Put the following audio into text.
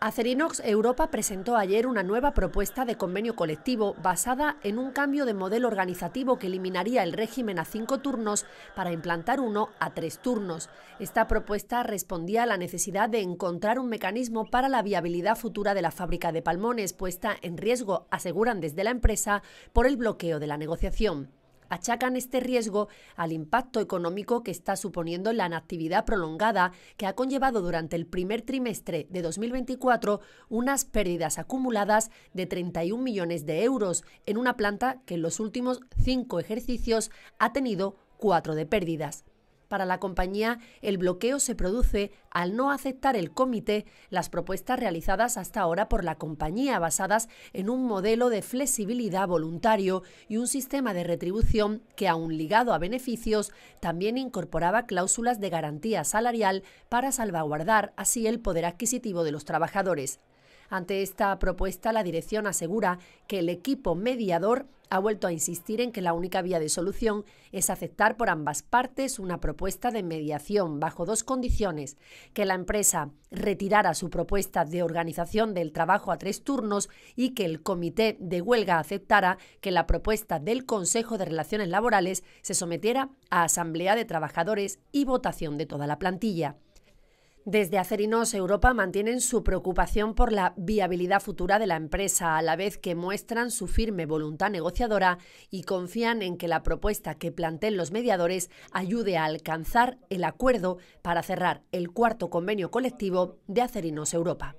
Acerinox Europa presentó ayer una nueva propuesta de convenio colectivo basada en un cambio de modelo organizativo que eliminaría el régimen a cinco turnos para implantar uno a tres turnos. Esta propuesta respondía a la necesidad de encontrar un mecanismo para la viabilidad futura de la fábrica de palmones, puesta en riesgo, aseguran desde la empresa, por el bloqueo de la negociación achacan este riesgo al impacto económico que está suponiendo la inactividad prolongada que ha conllevado durante el primer trimestre de 2024 unas pérdidas acumuladas de 31 millones de euros en una planta que en los últimos cinco ejercicios ha tenido cuatro de pérdidas. Para la compañía, el bloqueo se produce al no aceptar el comité las propuestas realizadas hasta ahora por la compañía basadas en un modelo de flexibilidad voluntario y un sistema de retribución que, aun ligado a beneficios, también incorporaba cláusulas de garantía salarial para salvaguardar así el poder adquisitivo de los trabajadores. Ante esta propuesta, la dirección asegura que el equipo mediador ha vuelto a insistir en que la única vía de solución es aceptar por ambas partes una propuesta de mediación bajo dos condiciones, que la empresa retirara su propuesta de organización del trabajo a tres turnos y que el comité de huelga aceptara que la propuesta del Consejo de Relaciones Laborales se sometiera a asamblea de trabajadores y votación de toda la plantilla. Desde Acerinos Europa mantienen su preocupación por la viabilidad futura de la empresa, a la vez que muestran su firme voluntad negociadora y confían en que la propuesta que planteen los mediadores ayude a alcanzar el acuerdo para cerrar el cuarto convenio colectivo de Acerinos Europa.